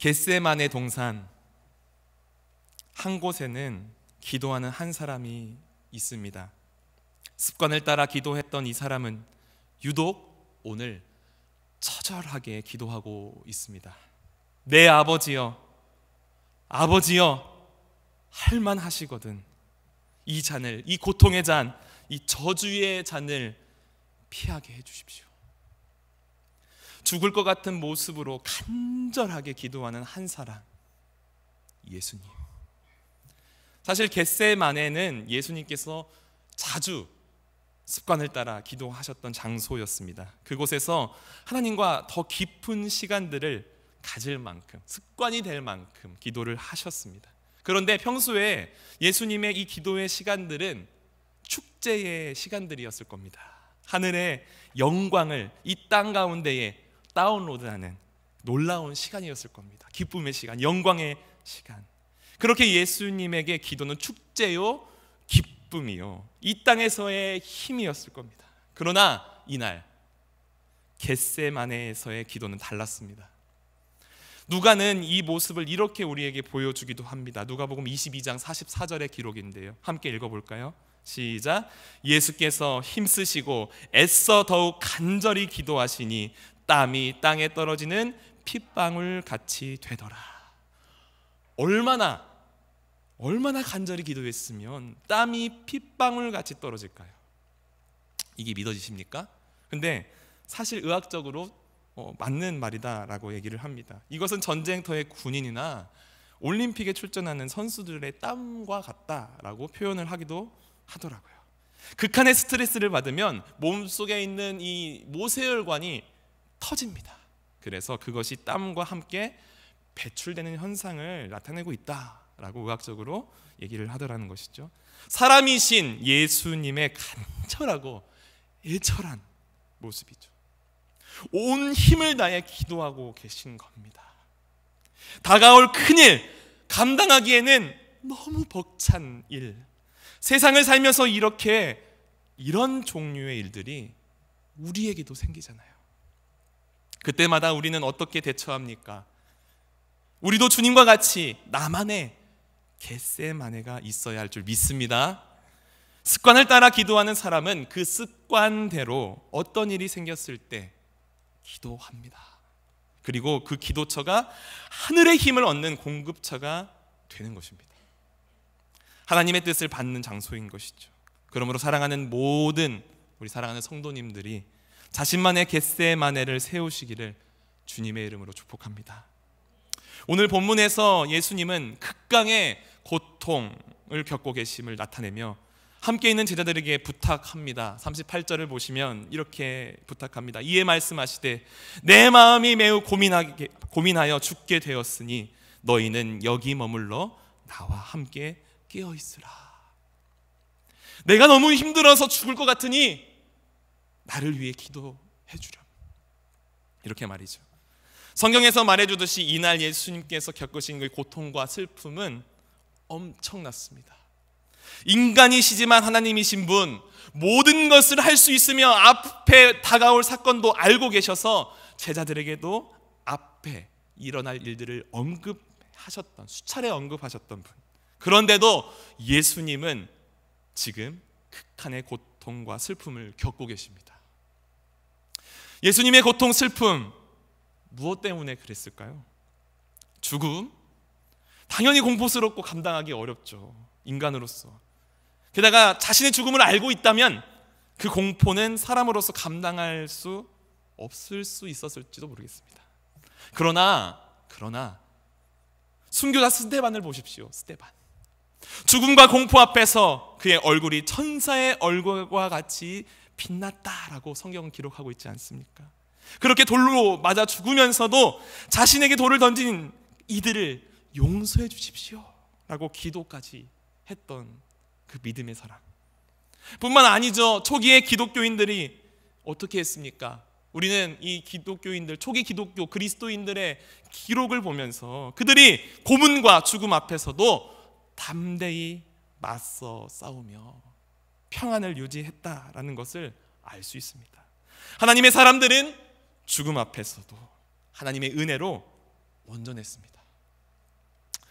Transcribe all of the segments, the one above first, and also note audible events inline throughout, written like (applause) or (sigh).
겟세만의 동산 한 곳에는 기도하는 한 사람이 있습니다. 습관을 따라 기도했던 이 사람은 유독 오늘 처절하게 기도하고 있습니다. 내 아버지여, 아버지여, 할만 하시거든. 이 잔을, 이 고통의 잔, 이 저주의 잔을 피하게 해주십시오. 죽을 것 같은 모습으로 간절하게 기도하는 한 사람 예수님. 사실 겟세만에는 예수님께서 자주 습관을 따라 기도하셨던 장소였습니다. 그곳에서 하나님과 더 깊은 시간들을 가질 만큼 습관이 될 만큼 기도를 하셨습니다. 그런데 평소에 예수님의 이 기도의 시간들은 축제의 시간들이었을 겁니다. 하늘의 영광을 이 땅 가운데에 다운로드하는 놀라운 시간이었을 겁니다. 기쁨의 시간, 영광의 시간. 그렇게 예수님에게 기도는 축제요, 기쁨이요. 이 땅에서의 힘이었을 겁니다. 그러나 이날 겟세마에서의 기도는 달랐습니다. 누가는 이 모습을 이렇게 우리에게 보여주기도 합니다. 누가복음 22장 44절의 기록인데요. 함께 읽어볼까요? 시작. 예수께서 힘쓰시고 애써 더욱 간절히 기도하시니 땀이 땅에 떨어지는 핏방울 같이 되더라. 얼마나 얼마나 간절히 기도했으면 땀이 핏방울 같이 떨어질까요? 이게 믿어지십니까? 근데 사실 의학적으로 어, 맞는 말이다라고 얘기를 합니다. 이것은 전쟁터의 군인이나 올림픽에 출전하는 선수들의 땀과 같다라고 표현을 하기도 하더라고요. 극한의 스트레스를 받으면 몸속에 있는 이 모세혈관이 터집니다. 그래서 그것이 땀과 함께 배출되는 현상을 나타내고 있다라고 의학적으로 얘기를 하더라는 것이죠. 사람이신 예수님의 간절하고 애절한 모습이죠. 온 힘을 다해 기도하고 계신 겁니다. 다가올 큰일 감당하기에는 너무 벅찬 일. 세상을 살면서 이렇게 이런 종류의 일들이 우리에게도 생기잖아요. 그때마다 우리는 어떻게 대처합니까? 우리도 주님과 같이 나만의 겟세만에가 있어야 할 줄 믿습니다. 습관을 따라 기도하는 사람은 그 습관대로 어떤 일이 생겼을 때 기도합니다. 그리고 그 기도처가 하늘의 힘을 얻는 공급처가 되는 것입니다. 하나님의 뜻을 받는 장소인 것이죠. 그러므로 사랑하는 모든 우리 사랑하는 성도님들이 자신만의 겟세마네를 세우시기를 주님의 이름으로 축복합니다. 오늘 본문에서 예수님은 극강의 고통을 겪고 계심을 나타내며 함께 있는 제자들에게 부탁합니다. 38절을 보시면 이렇게 부탁합니다. 이에 말씀하시되 내 마음이 매우 고민하게, 고민하여 죽게 되었으니 너희는 여기 머물러 나와 함께 깨어 있으라. 내가 너무 힘들어서 죽을 것 같으니 나를 위해 기도해 주렴. 이렇게 말이죠. 성경에서 말해주듯이 이날 예수님께서 겪으신 그 고통과 슬픔은 엄청났습니다. 인간이시지만 하나님이신 분, 모든 것을 할 수 있으며 앞에 다가올 사건도 알고 계셔서 제자들에게도 앞에 일어날 일들을 언급하셨던, 수차례 언급하셨던 분. 그런데도 예수님은 지금 극한의 고통과 슬픔을 겪고 계십니다. 예수님의 고통, 슬픔 무엇 때문에 그랬을까요? 죽음? 당연히 공포스럽고 감당하기 어렵죠. 인간으로서. 게다가 자신의 죽음을 알고 있다면 그 공포는 사람으로서 감당할 수 없을 수 있었을지도 모르겠습니다. 그러나 그러나 순교자 스테반을 보십시오. 스테반. 죽음과 공포 앞에서 그의 얼굴이 천사의 얼굴과 같이 빛났다라고 성경은 기록하고 있지 않습니까? 그렇게 돌로 맞아 죽으면서도 자신에게 돌을 던진 이들을 용서해 주십시오. 라고 기도까지 했던 그 믿음의 사람. 뿐만 아니죠. 초기의 기독교인들이 어떻게 했습니까? 우리는 이 기독교인들, 초기 기독교 그리스도인들의 기록을 보면서 그들이 고문과 죽음 앞에서도 담대히 맞서 싸우며 평안을 유지했다라는 것을 알 수 있습니다. 하나님의 사람들은 죽음 앞에서도 하나님의 은혜로 온전했습니다.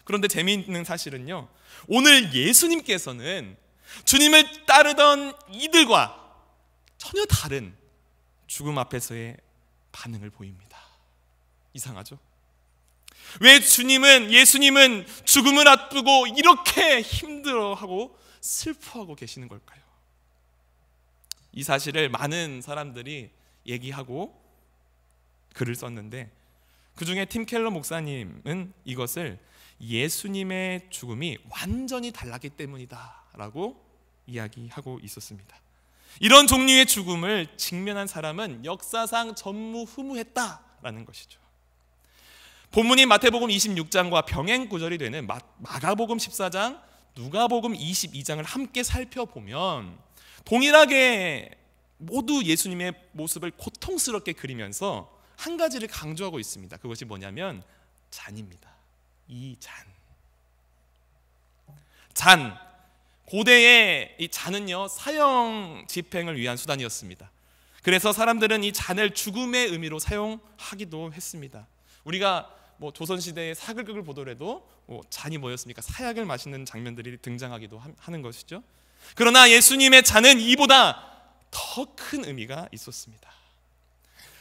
그런데 재미있는 사실은요. 오늘 예수님께서는 주님을 따르던 이들과 전혀 다른 죽음 앞에서의 반응을 보입니다. 이상하죠? 왜 주님은 예수님은 죽음을 앞두고 이렇게 힘들어하고 슬퍼하고 계시는 걸까요? 이 사실을 많은 사람들이 얘기하고 글을 썼는데 그 중에 팀 켈러 목사님은 이것을 예수님의 죽음이 완전히 달랐기 때문이다라고 이야기하고 있었습니다. 이런 종류의 죽음을 직면한 사람은 역사상 전무후무했다라는 것이죠. 본문인 마태복음 26장과 병행 구절이 되는 마, 마가복음 14장, 누가복음 22장을 함께 살펴보면 동일하게 모두 예수님의 모습을 고통스럽게 그리면서 한 가지를 강조하고 있습니다. 그것이 뭐냐면 잔입니다. 이 잔. 잔. 고대의 이 잔은요 사형 집행을 위한 수단이었습니다. 그래서 사람들은 이 잔을 죽음의 의미로 사용하기도 했습니다. 우리가 뭐 조선 시대의 사극을 보더라도 뭐 잔이 뭐였습니까? 사약을 마시는 장면들이 등장하기도 하는 것이죠. 그러나 예수님의 잔은 이보다 더 큰 의미가 있었습니다.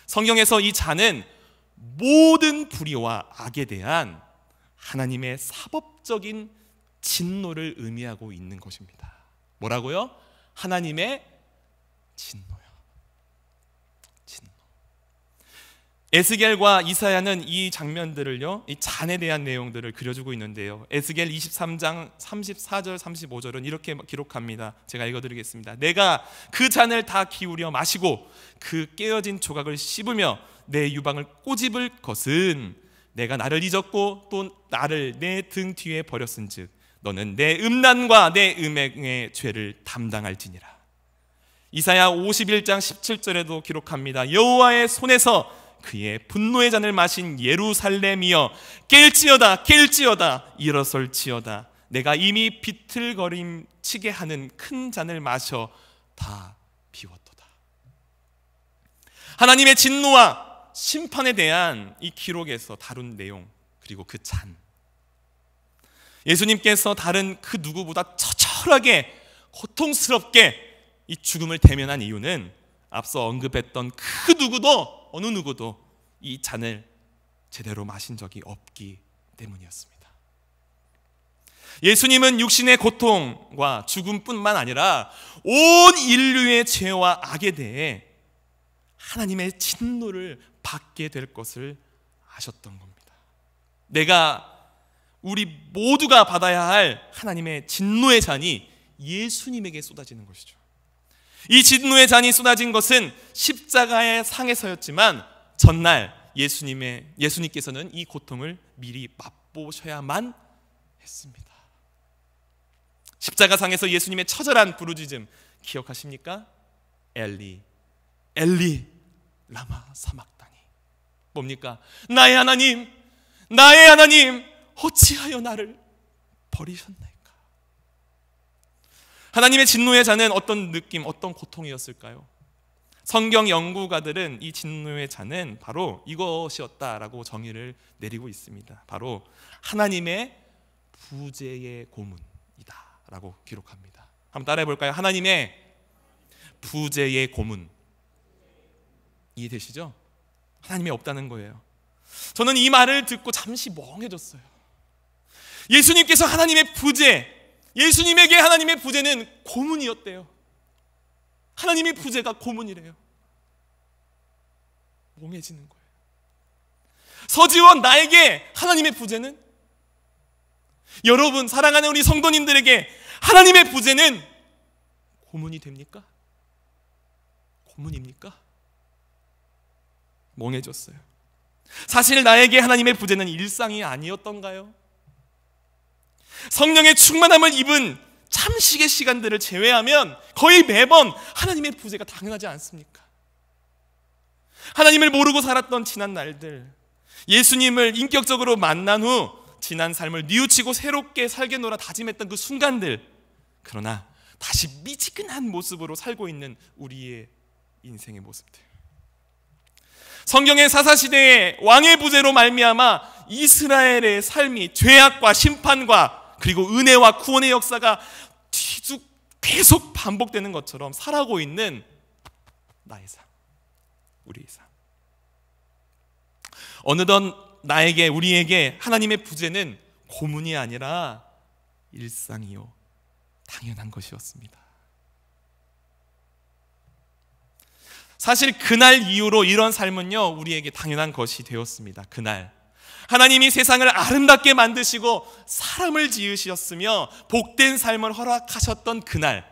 성경에서 이 잔은 모든 불의와 악에 대한 하나님의 사법적인 진노를 의미하고 있는 것입니다. 뭐라고요? 하나님의 진노요. 에스겔과 이사야는 이 장면들을요, 이 잔에 대한 내용들을 그려주고 있는데요. 에스겔 23장 34절 35절은 이렇게 기록합니다. 제가 읽어드리겠습니다. 내가 그 잔을 다 기울여 마시고 그 깨어진 조각을 씹으며 내 유방을 꼬집을 것은 내가 나를 잊었고 또 나를 내 등 뒤에 버렸은즉 너는 내 음란과 내 음행의 죄를 담당할지니라. 이사야 51장 17절에도 기록합니다. 여호와의 손에서 그의 분노의 잔을 마신 예루살렘이여 깰지어다 깰지어다 일어설지어다 내가 이미 비틀거림 치게 하는 큰 잔을 마셔 다 비웠도다 하나님의 진노와 심판에 대한 이 기록에서 다룬 내용 그리고 그 잔 예수님께서 다른 그 누구보다 처절하게 고통스럽게 이 죽음을 대면한 이유는 앞서 언급했던 그 누구도 어느 누구도 이 잔을 제대로 마신 적이 없기 때문이었습니다. 예수님은 육신의 고통과 죽음뿐만 아니라 온 인류의 죄와 악에 대해 하나님의 진노를 받게 될 것을 아셨던 겁니다. 내가 우리 모두가 받아야 할 하나님의 진노의 잔이 예수님에게 쏟아지는 것이죠. 이 진노의 잔이 쏟아진 것은 십자가의 상에서였지만 전날 예수님의 예수님께서는 이 고통을 미리 맛보셔야만 했습니다. 십자가 상에서 예수님의 처절한 부르짖음 기억하십니까? 엘리 엘리 라마 사막다니 뭡니까? 나의 하나님 나의 하나님 어찌하여 나를 버리셨나이 하나님의 진노의 자는 어떤 느낌, 어떤 고통이었을까요? 성경 연구가들은 이 진노의 자는 바로 이것이었다라고 정의를 내리고 있습니다. 바로 하나님의 부재의 고문이다라고 기록합니다. 한번 따라해 볼까요? 하나님의 부재의 고문. 이해되시죠? 하나님이 없다는 거예요. 저는 이 말을 듣고 잠시 멍해졌어요. 예수님께서 하나님의 부재, 예수님에게 하나님의 부재는 고문이었대요. 하나님의 부재가 고문이래요. 몽해지는 거예요. 서지원 나에게 하나님의 부재는 여러분 사랑하는 우리 성도님들에게 하나님의 부재는 고문이 됩니까? 고문입니까? 멍해졌어요. 사실 나에게 하나님의 부재는 일상이 아니었던가요? 성령의 충만함을 입은 참식의 시간들을 제외하면 거의 매번 하나님의 부재가 당연하지 않습니까? 하나님을 모르고 살았던 지난 날들, 예수님을 인격적으로 만난 후 지난 삶을 뉘우치고 새롭게 살게 놀아 다짐했던 그 순간들, 그러나 다시 미지근한 모습으로 살고 있는 우리의 인생의 모습들. 성경의 사사시대의 왕의 부재로 말미암아 이스라엘의 삶이 죄악과 심판과 그리고 은혜와 구원의 역사가 뒤죽 계속 반복되는 것처럼 살아고 있는 나의 삶, 우리의 삶. 어느덧 나에게 우리에게 하나님의 부재는 고문이 아니라 일상이요 당연한 것이었습니다. 사실 그날 이후로 이런 삶은요 우리에게 당연한 것이 되었습니다. 그날 하나님이 세상을 아름답게 만드시고 사람을 지으셨으며 복된 삶을 허락하셨던 그날,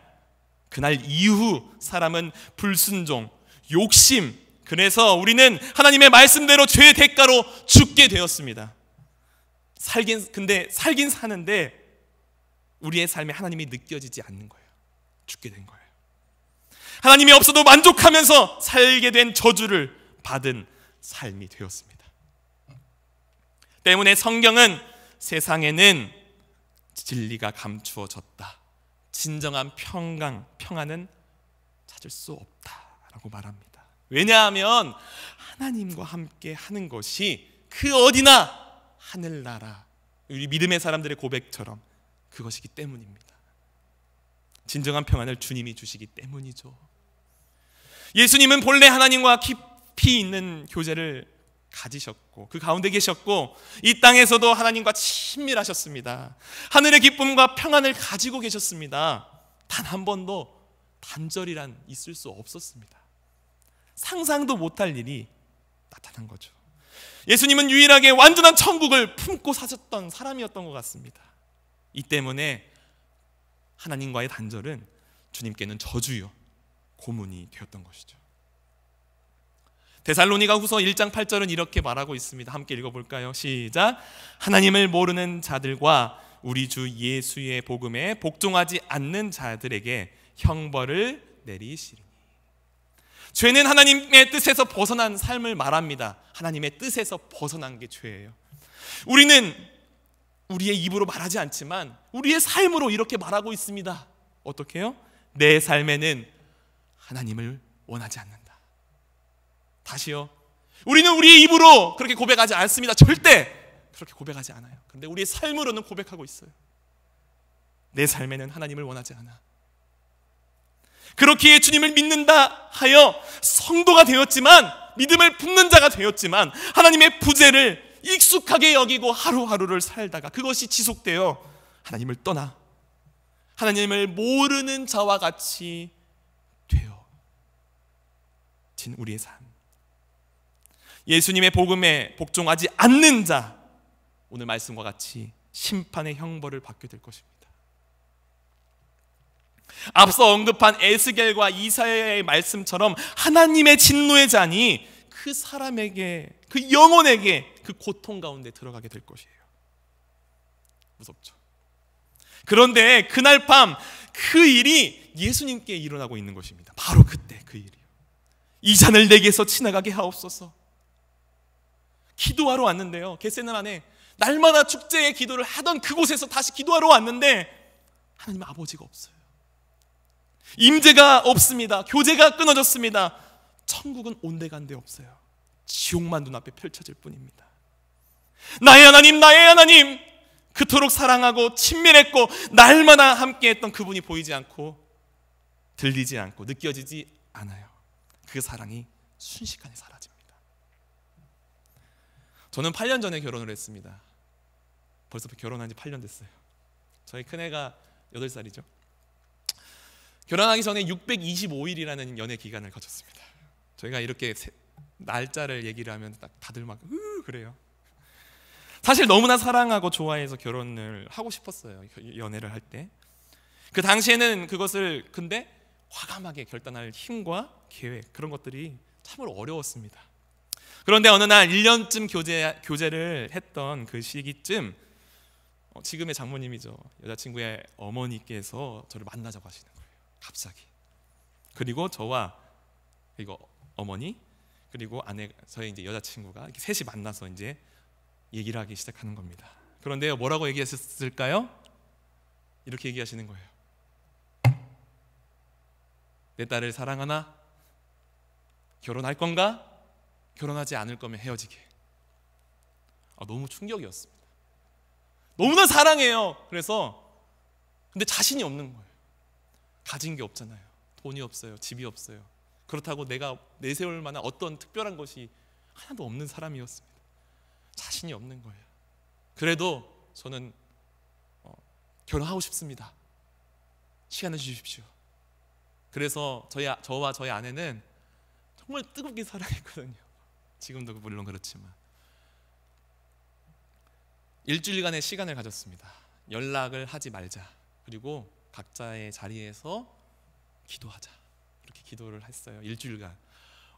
그날 이후 사람은 불순종, 욕심, 그래서 우리는 하나님의 말씀대로 죄의 대가로 죽게 되었습니다. 살긴, 근데 살긴 사는데 우리의 삶에 하나님이 느껴지지 않는 거예요. 죽게 된 거예요. 하나님이 없어도 만족하면서 살게 된 저주를 받은 삶이 되었습니다. 때문에 성경은 세상에는 진리가 감추어졌다. 진정한 평강, 평안은 찾을 수 없다라고 말합니다. 왜냐하면 하나님과 함께 하는 것이 그 어디나 하늘나라 우리 믿음의 사람들의 고백처럼 그것이기 때문입니다. 진정한 평안을 주님이 주시기 때문이죠. 예수님은 본래 하나님과 깊이 있는 교제를 가지셨고 그 가운데 계셨고 이 땅에서도 하나님과 친밀하셨습니다. 하늘의 기쁨과 평안을 가지고 계셨습니다. 단 한 번도 단절이란 있을 수 없었습니다. 상상도 못할 일이 나타난 거죠. 예수님은 유일하게 완전한 천국을 품고 사셨던 사람이었던 것 같습니다. 이 때문에 하나님과의 단절은 주님께는 저주요 고문이 되었던 것이죠. 데살로니가 후서 1장 8절은 이렇게 말하고 있습니다. 함께 읽어볼까요? 시작. 하나님을 모르는 자들과 우리 주 예수의 복음에 복종하지 않는 자들에게 형벌을 내리시리니. 죄는 하나님의 뜻에서 벗어난 삶을 말합니다. 하나님의 뜻에서 벗어난 게 죄예요. 우리는 우리의 입으로 말하지 않지만 우리의 삶으로 이렇게 말하고 있습니다. 어떻게요? 내 삶에는 하나님을 원하지 않는다. 다시요. 우리는 우리의 입으로 그렇게 고백하지 않습니다. 절대 그렇게 고백하지 않아요. 그런데 우리의 삶으로는 고백하고 있어요. 내 삶에는 하나님을 원하지 않아. 그렇기에 주님을 믿는다 하여 성도가 되었지만 믿음을 품는 자가 되었지만 하나님의 부재를 익숙하게 여기고 하루하루를 살다가 그것이 지속되어 하나님을 떠나 하나님을 모르는 자와 같이 되어 진 우리의 삶. 예수님의 복음에 복종하지 않는 자 오늘 말씀과 같이 심판의 형벌을 받게 될 것입니다. 앞서 언급한 에스겔과 이사야의 말씀처럼 하나님의 진노의 잔이 그 사람에게 그 영혼에게 그 고통 가운데 들어가게 될 것이에요. 무섭죠. 그런데 그날 밤 그 일이 예수님께 일어나고 있는 것입니다. 바로 그때 그 일이요. 이 잔을 내게서 지나가게 하옵소서. 기도하러 왔는데요. 개세는안에 날마다 축제의 기도를 하던 그곳에서 다시 기도하러 왔는데 하나님 아버지가 없어요. 임재가 없습니다. 교제가 끊어졌습니다. 천국은 온데간데 없어요. 지옥만 눈앞에 펼쳐질 뿐입니다. 나의 하나님, 나의 하나님. 그토록 사랑하고 친밀했고 날마다 함께했던 그분이 보이지 않고 들리지 않고 느껴지지 않아요. 그 사랑이 순식간에 사라집니다. 저는 8년 전에 결혼을 했습니다. 벌써 결혼한 지 8년 됐어요. 저희 큰애가 8살이죠. 결혼하기 전에 625일이라는 연애 기간을 거쳤습니다 저희가 이렇게 날짜를 얘기를 하면 딱 다들 막 으, 그래요. 사실 너무나 사랑하고 좋아해서 결혼을 하고 싶었어요. 연애를 할 때. 그 당시에는 그것을 근데 과감하게 결단할 힘과 계획 그런 것들이 참으로 어려웠습니다. 그런데 어느 날 1년쯤 교제, 교제를 했던 그 시기쯤 어, 지금의 장모님이죠. 여자친구의 어머니께서 저를 만나자고 하시는 거예요. 갑자기. 그리고 저와 이거 어머니 그리고 아내 저의 이제 여자친구가 이렇게 셋이 만나서 이제 얘기를 하기 시작하는 겁니다. 그런데 뭐라고 얘기했을까요? 이렇게 얘기하시는 거예요. 내 딸을 사랑하나? 결혼할 건가? 결혼하지 않을 거면 헤어지게. 아, 너무 충격이었습니다. 너무나 사랑해요. 그래서 근데 자신이 없는 거예요. 가진 게 없잖아요. 돈이 없어요. 집이 없어요. 그렇다고 내가 내세울 만한 어떤 특별한 것이 하나도 없는 사람이었습니다. 자신이 없는 거예요. 그래도 저는 어, 결혼하고 싶습니다. 시간을 주십시오. 그래서 저희 아, 저와 저희 아내는 정말 뜨겁게 사랑했거든요. 지금도 물론 그렇지만 일주일간의 시간을 가졌습니다. 연락을 하지 말자. 그리고 각자의 자리에서 기도하자. 이렇게 기도를 했어요. 일주일간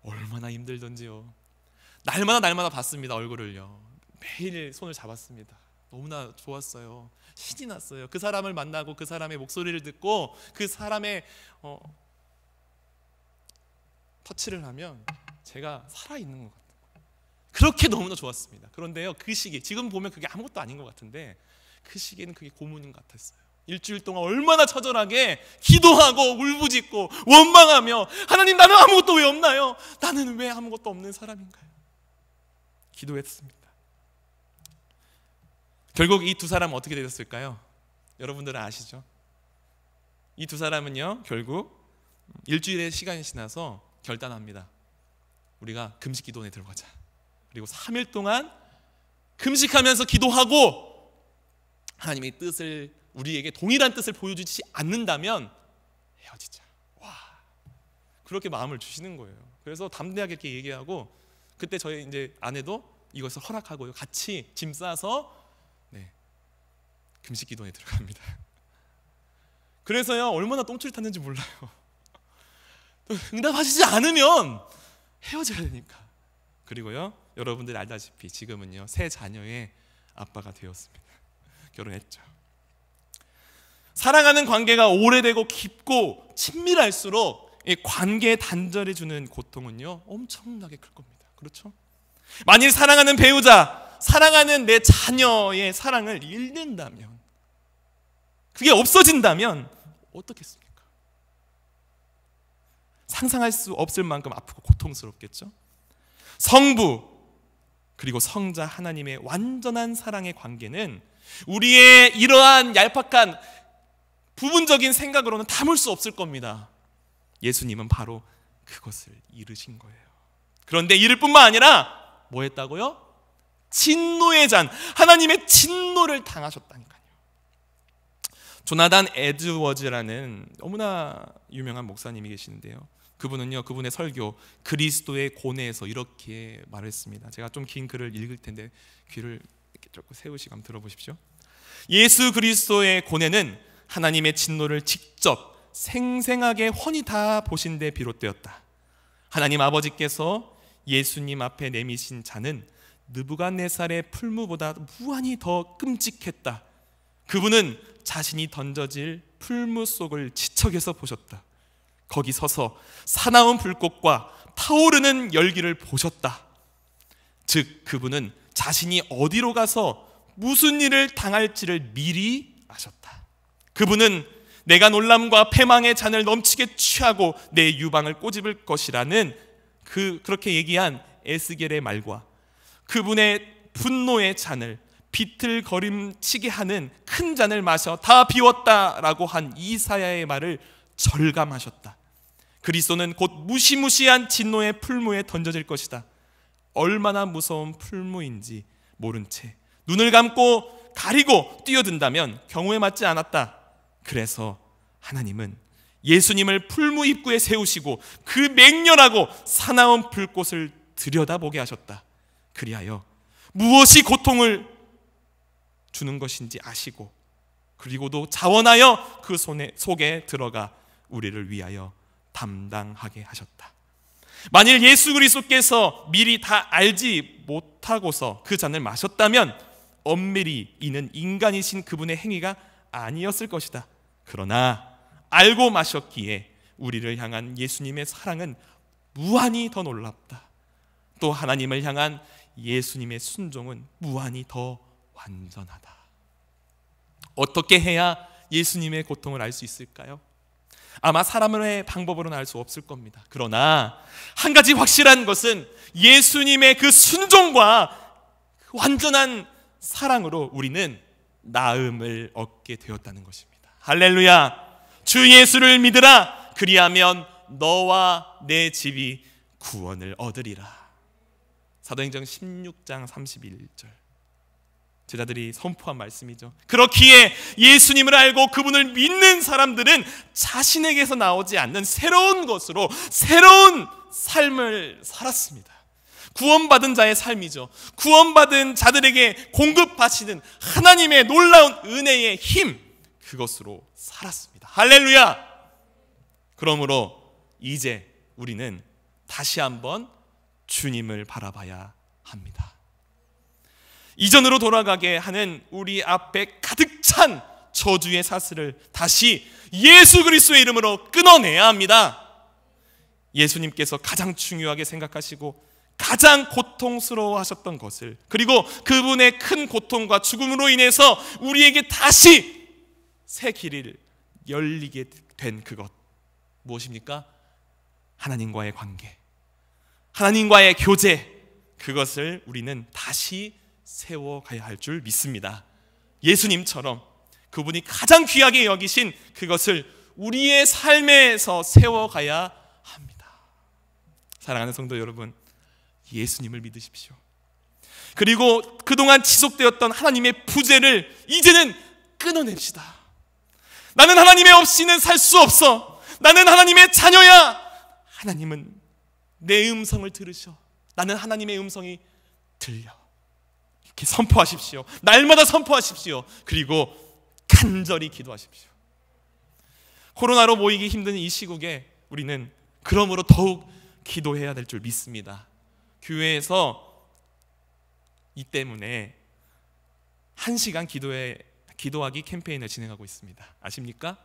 얼마나 힘들던지요. 날마다 날마다 봤습니다. 얼굴을요. 매일 손을 잡았습니다. 너무나 좋았어요. 신이 났어요. 그 사람을 만나고 그 사람의 목소리를 듣고 그 사람의 어, 터치를 하면 제가 살아 있는 것 같아요. 그렇게 너무나 좋았습니다. 그런데요, 그 시기 지금 보면 그게 아무것도 아닌 것 같은데 그 시기에는 그게 고문인 것 같았어요. 일주일 동안 얼마나 처절하게 기도하고 울부짖고 원망하며 하나님 나는 아무것도 왜 없나요? 나는 왜 아무것도 없는 사람인가요? 기도했습니다. 결국 이 두 사람 은 어떻게 되었을까요? 여러분들은 아시죠? 이 두 사람은요 결국 일주일의 시간이 지나서 결단합니다. 우리가 금식 기도원에 들어가자. 그리고 3일 동안 금식하면서 기도하고 하나님의 뜻을 우리에게 동일한 뜻을 보여주지 않는다면 헤어지자. 와. 그렇게 마음을 주시는 거예요. 그래서 담대하게 이렇게 얘기하고 그때 저희 이제 아내도 이것을 허락하고요. 같이 짐 싸서 네. 금식 기도에 들어갑니다. (laughs) 그래서요. 얼마나 똥줄 탔는지 몰라요. (laughs) 응답하시지 않으면 헤어져야 되니까. 그리고요. 여러분들이 알다시피 지금은요 새 자녀의 아빠가 되었습니다. (laughs) 결혼했죠. 사랑하는 관계가 오래되고 깊고 친밀할수록 이 관계의 단절이 주는 고통은요 엄청나게 클 겁니다. 그렇죠? 만일 사랑하는 배우자, 사랑하는 내 자녀의 사랑을 잃는다면, 그게 없어진다면 어떻겠습니까? 상상할 수 없을 만큼 아프고 고통스럽겠죠? 성부, 그리고 성자 하나님의 완전한 사랑의 관계는 우리의 이러한 얄팍한 부분적인 생각으로는 담을 수 없을 겁니다. 예수님은 바로 그것을 이루신 거예요. 그런데 이를 뿐만 아니라 뭐 했다고요? 진노의 잔, 하나님의 진노를 당하셨다니까요. 조나단 에드워즈라는 너무나 유명한 목사님이 계시는데요. 그분은요 그분의 설교 그리스도의 고뇌에서 이렇게 말했습니다. 제가 좀 긴 글을 읽을 텐데 귀를 조금 세우시고 한번 들어보십시오. 예수 그리스도의 고뇌는 하나님의 진노를 직접 생생하게 훤히 다 보신 데 비롯되었다. 하나님 아버지께서 예수님 앞에 내미신 자는 느부갓네살의 풀무보다 무한히 더 끔찍했다. 그분은 자신이 던져질 풀무 속을 지척에서 보셨다. 거기 서서 사나운 불꽃과 타오르는 열기를 보셨다. 즉 그분은 자신이 어디로 가서 무슨 일을 당할지를 미리 아셨다. 그분은 내가 놀람과 패망의 잔을 넘치게 취하고 내 유방을 꼬집을 것이라는 그 그렇게 얘기한 에스겔의 말과 그분의 분노의 잔을 비틀거림치게 하는 큰 잔을 마셔 다 비웠다라고 한 이사야의 말을 절감하셨다. 그리스도는 곧 무시무시한 진노의 풀무에 던져질 것이다. 얼마나 무서운 풀무인지 모른 채 눈을 감고 가리고 뛰어든다면 경우에 맞지 않았다. 그래서 하나님은 예수님을 풀무 입구에 세우시고 그 맹렬하고 사나운 불꽃을 들여다보게 하셨다. 그리하여 무엇이 고통을 주는 것인지 아시고 그리고도 자원하여 그 손에 속에 들어가 우리를 위하여 담당하게 하셨다. 만일 예수 그리스도께서 미리 다 알지 못하고서 그 잔을 마셨다면 엄밀히 이는 인간이신 그분의 행위가 아니었을 것이다. 그러나 알고 마셨기에 우리를 향한 예수님의 사랑은 무한히 더 놀랍다. 또 하나님을 향한 예수님의 순종은 무한히 더 완전하다. 어떻게 해야 예수님의 고통을 알 수 있을까요? 아마 사람의 방법으로는 알 수 없을 겁니다. 그러나 한 가지 확실한 것은 예수님의 그 순종과 그 완전한 사랑으로 우리는 나음을 얻게 되었다는 것입니다. 할렐루야. 주 예수를 믿으라. 그리하면 너와 내 집이 구원을 얻으리라. 사도행전 16장 31절. 제자들이 선포한 말씀이죠. 그렇기에 예수님을 알고 그분을 믿는 모든 사람들은 자신에게서 나오지 않는 새로운 것으로 새로운 삶을 살았습니다. 구원받은 자의 삶이죠. 구원받은 자들에게 공급하시는 하나님의 놀라운 은혜의 힘, 그것으로 살았습니다. 할렐루야! 그러므로 이제 우리는 다시 한번 주님을 바라봐야 합니다. 이전으로 돌아가게 하는 우리 앞에 가득 찬 저주의 사슬을 다시 예수 그리스도의 이름으로 끊어내야 합니다. 예수님께서 가장 중요하게 생각하시고 가장 고통스러워 하셨던 것을 그리고 그분의 큰 고통과 죽음으로 인해서 우리에게 다시 새 길을 열리게 된 그것 무엇입니까? 하나님과의 관계, 하나님과의 교제 그것을 우리는 다시 세워가야 할 줄 믿습니다. 예수님처럼 그분이 가장 귀하게 여기신 그것을 우리의 삶에서 세워가야 합니다. 사랑하는 성도 여러분, 예수님을 믿으십시오. 그리고 그동안 지속되었던 하나님의 부재를 이제는 끊어냅시다. 나는 하나님의 없이는 살 수 없어. 나는 하나님의 자녀야. 하나님은 내 음성을 들으셔. 나는 하나님의 음성이 들려. 이렇게 선포하십시오. 날마다 선포하십시오. 그리고 간절히 기도하십시오. 코로나로 모이기 힘든 이 시국에 우리는 그러므로 더욱 기도해야 될 줄 믿습니다. 교회에서 이 때문에 1시간 기도해 기도하기 캠페인을 진행하고 있습니다. 아십니까?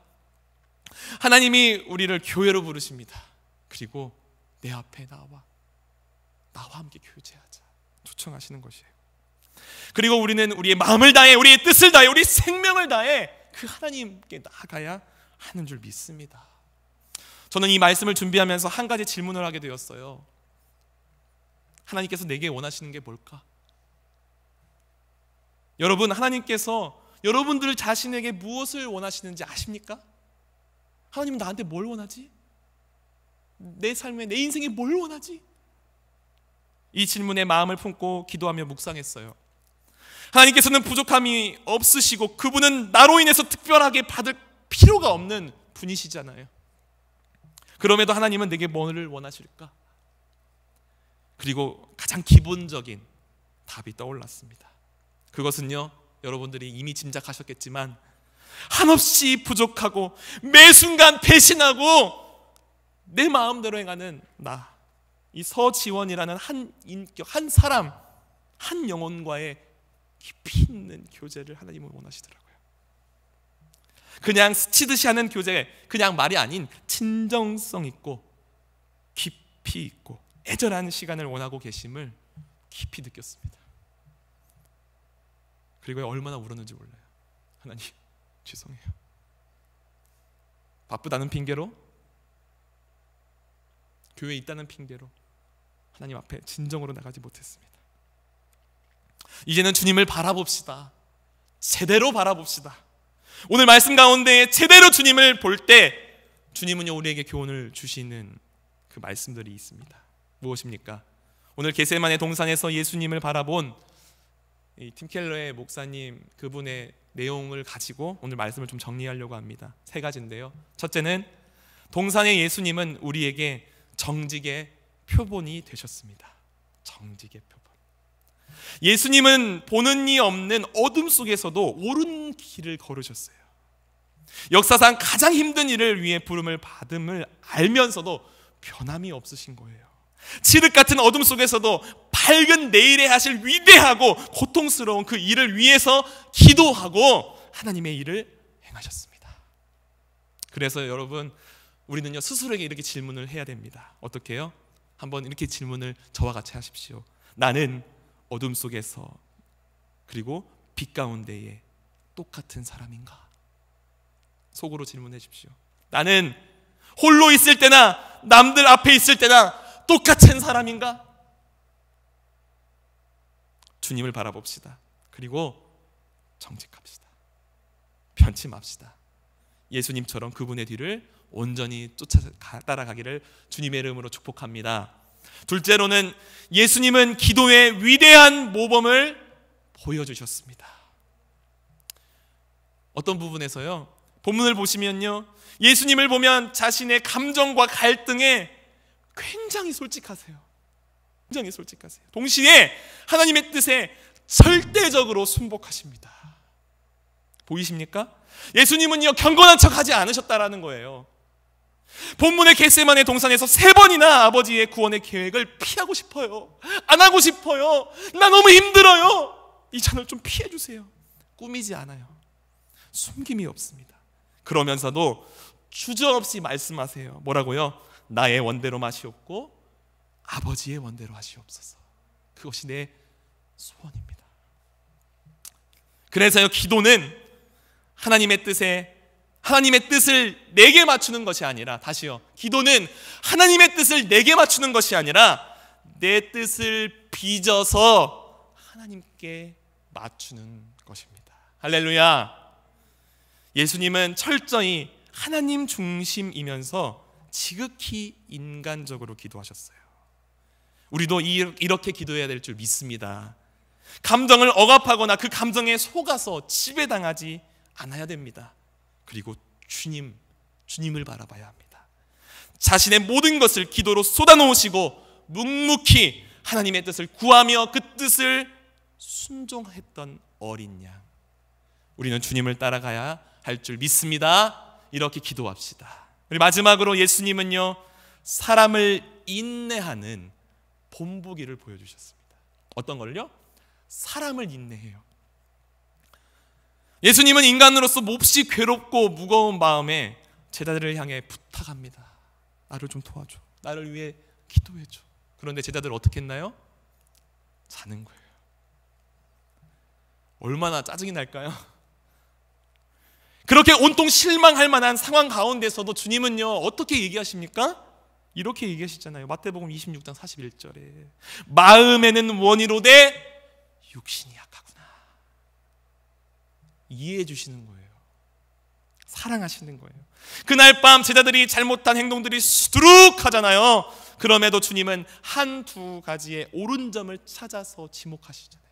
하나님이 우리를 교회로 부르십니다. 그리고 내 앞에 나와 나와 함께 교제하자. 초청하시는 것이에요. 그리고 우리는 우리의 마음을 다해, 우리의 뜻을 다해, 우리 생명을 다해 그 하나님께 나아가야 하는 줄 믿습니다. 저는 이 말씀을 준비하면서 한 가지 질문을 하게 되었어요. 하나님께서 내게 원하시는 게 뭘까? 여러분, 하나님께서 여러분들 자신에게 무엇을 원하시는지 아십니까? 하나님은 나한테 뭘 원하지? 내 삶에, 내 인생에 뭘 원하지? 이 질문에 마음을 품고 기도하며 묵상했어요. 하나님께서는 부족함이 없으시고 그분은 나로 인해서 특별하게 받을 필요가 없는 분이시잖아요. 그럼에도 하나님은 내게 뭐를 원하실까? 그리고 가장 기본적인 답이 떠올랐습니다. 그것은요, 여러분들이 이미 짐작하셨겠지만, 한없이 부족하고, 매 순간 배신하고, 내 마음대로 행하는 나. 이 서지원이라는 한 인격, 한 사람, 한 영혼과의 깊이 있는 교제를 하나님은 원하시더라고요. 그냥 스치듯이 하는 교제, 그냥 말이 아닌 진정성 있고 깊이 있고 애절한 시간을 원하고 계심을 깊이 느꼈습니다. 그리고 얼마나 울었는지 몰라요. 하나님, 죄송해요. 바쁘다는 핑계로 교회에 있다는 핑계로 하나님 앞에 진정으로 나가지 못했습니다. 이제는 주님을 바라봅시다. 제대로 바라봅시다. 오늘 말씀 가운데 제대로 주님을 볼 때 주님은요 우리에게 교훈을 주시는 그 말씀들이 있습니다. 무엇입니까? 오늘 게세만의 동산에서 예수님을 바라본 이팀 켈러의 목사님 그분의 내용을 가지고 오늘 말씀을 좀 정리하려고 합니다. 세 가지인데요. 첫째는 동산의 예수님은 우리에게 정직의 표본이 되셨습니다. 정직의 표본. 예수님은 보는 이 없는 어둠 속에서도 옳은 길을 걸으셨어요. 역사상 가장 힘든 일을 위해 부름을 받음을 알면서도 변함이 없으신 거예요. 칠흑 같은 어둠 속에서도 밝은 내일에 하실 위대하고 고통스러운 그 일을 위해서 기도하고 하나님의 일을 행하셨습니다. 그래서 여러분 우리는요 스스로에게 이렇게 질문을 해야 됩니다. 어떻게요? 한번 이렇게 질문을 저와 같이 하십시오. 나는 어둠 속에서 그리고 빛 가운데에 똑같은 사람인가? 속으로 질문해 주십시오. 나는 홀로 있을 때나 남들 앞에 있을 때나 똑같은 사람인가? 주님을 바라봅시다. 그리고 정직합시다. 변치 맙시다. 예수님처럼 그분의 뒤를 온전히 쫓아 따라가기를 주님의 이름으로 축복합니다. 둘째로는 예수님은 기도의 위대한 모범을 보여주셨습니다. 어떤 부분에서요? 본문을 보시면요. 예수님을 보면 자신의 감정과 갈등에 굉장히 솔직하세요. 굉장히 솔직하세요. 동시에 하나님의 뜻에 절대적으로 순복하십니다. 보이십니까? 예수님은요, 경건한 척 하지 않으셨다라는 거예요. 본문의 겟세만의 동산에서 세 번이나 아버지의 구원의 계획을 피하고 싶어요. 안 하고 싶어요. 나 너무 힘들어요. 이 잔을 좀 피해 주세요. 꾸미지 않아요. 숨김이 없습니다. 그러면서도 주저없이 말씀하세요. 뭐라고요? 나의 원대로 마시옵고 아버지의 원대로 하시옵소서. 그것이 내 소원입니다. 그래서요, 기도는 하나님의 뜻에 하나님의 뜻을 내게 맞추는 것이 아니라 다시요. 기도는 하나님의 뜻을 내게 맞추는 것이 아니라 내 뜻을 빚어서 하나님께 맞추는 것입니다. 할렐루야. 예수님은 철저히 하나님 중심이면서 지극히 인간적으로 기도하셨어요. 우리도 이렇게 기도해야 될 줄 믿습니다. 감정을 억압하거나 그 감정에 속아서 지배당하지 않아야 됩니다. 그리고 주님, 주님을 바라봐야 합니다. 자신의 모든 것을 기도로 쏟아놓으시고 묵묵히 하나님의 뜻을 구하며 그 뜻을 순종했던 어린 양. 우리는 주님을 따라가야 할 줄 믿습니다. 이렇게 기도합시다. 그리 마지막으로 예수님은요, 사람을 인내하는 본보기를 보여주셨습니다. 어떤 걸요? 사람을 인내해요. 예수님은 인간으로서 몹시 괴롭고 무거운 마음에 제자들을 향해 부탁합니다. 나를 좀 도와줘. 나를 위해 기도해줘. 그런데 제자들 어떻게 했나요? 자는 거예요. 얼마나 짜증이 날까요? 그렇게 온통 실망할 만한 상황 가운데서도 주님은요 어떻게 얘기하십니까? 이렇게 얘기하시잖아요. 마태복음 26장 41절에 마음에는 원이로되 육신이 약 이해해 주시는 거예요. 사랑하시는 거예요. 그날 밤 제자들이 잘못한 행동들이 수두룩하잖아요. 그럼에도 주님은 한 두 가지의 옳은 점을 찾아서 지목하시잖아요.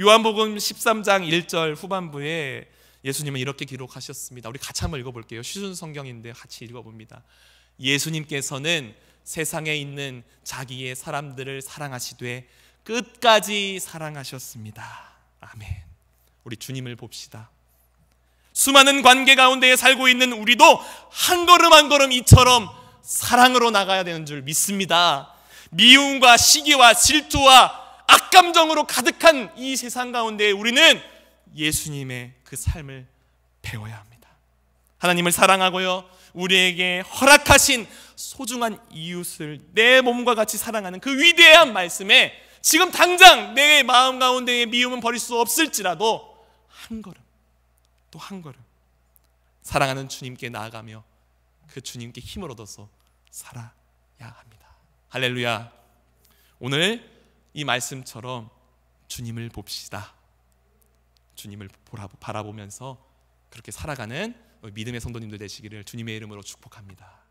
요한복음 13장 1절 후반부에 예수님은 이렇게 기록하셨습니다. 우리 같이 한번 읽어볼게요. 시순 성경인데 같이 읽어봅니다. 예수님께서는 세상에 있는 자기의 사람들을 사랑하시되 끝까지 사랑하셨습니다. 아멘. 우리 주님을 봅시다. 수많은 관계 가운데에 살고 있는 우리도 한 걸음 한 걸음 이처럼 사랑으로 나가야 되는 줄 믿습니다. 미움과 시기와 질투와 악감정으로 가득한 이 세상 가운데 우리는 예수님의 그 삶을 배워야 합니다. 하나님을 사랑하고요. 우리에게 허락하신 소중한 이웃을 내 몸과 같이 사랑하는 그 위대한 말씀에 지금 당장 내 마음 가운데의 미움은 버릴 수 없을지라도 한 걸음 또 한 걸음 사랑하는 주님께 나아가며 그 주님께 힘을 얻어서 살아야 합니다. 할렐루야. 오늘 이 말씀처럼 주님을 봅시다. 주님을 바라보면서 그렇게 살아가는 믿음의 성도님들 되시기를 주님의 이름으로 축복합니다.